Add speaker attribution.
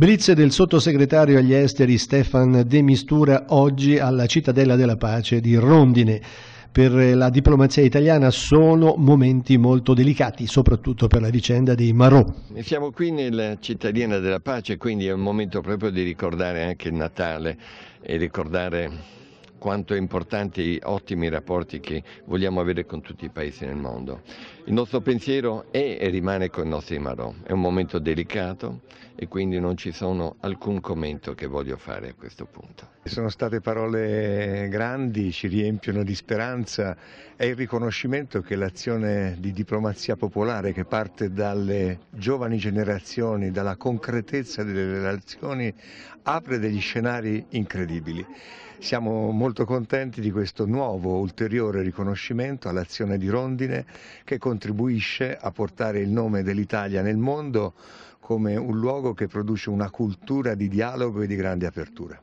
Speaker 1: Blitz del sottosegretario agli esteri Stefan De Mistura oggi alla Cittadella della Pace di Rondine. Per la diplomazia italiana sono momenti molto delicati, soprattutto per la vicenda dei Marò.
Speaker 2: Siamo qui nella Cittadina della Pace, quindi è un momento proprio di ricordare anche il Natale e ricordare quanto è importante i ottimi rapporti che vogliamo avere con tutti i paesi nel mondo. Il nostro pensiero è e rimane con i nostri Marò, è un momento delicato e quindi non ci sono alcun commento che voglio fare a questo punto.
Speaker 3: Sono state parole grandi, ci riempiono di speranza, è il riconoscimento che l'azione di diplomazia popolare che parte dalle giovani generazioni, dalla concretezza delle relazioni, apre degli scenari incredibili. Siamo molto molto contenti di questo nuovo ulteriore riconoscimento all'azione di Rondine che contribuisce a portare il nome dell'Italia nel mondo come un luogo che produce una cultura di dialogo e di grande apertura.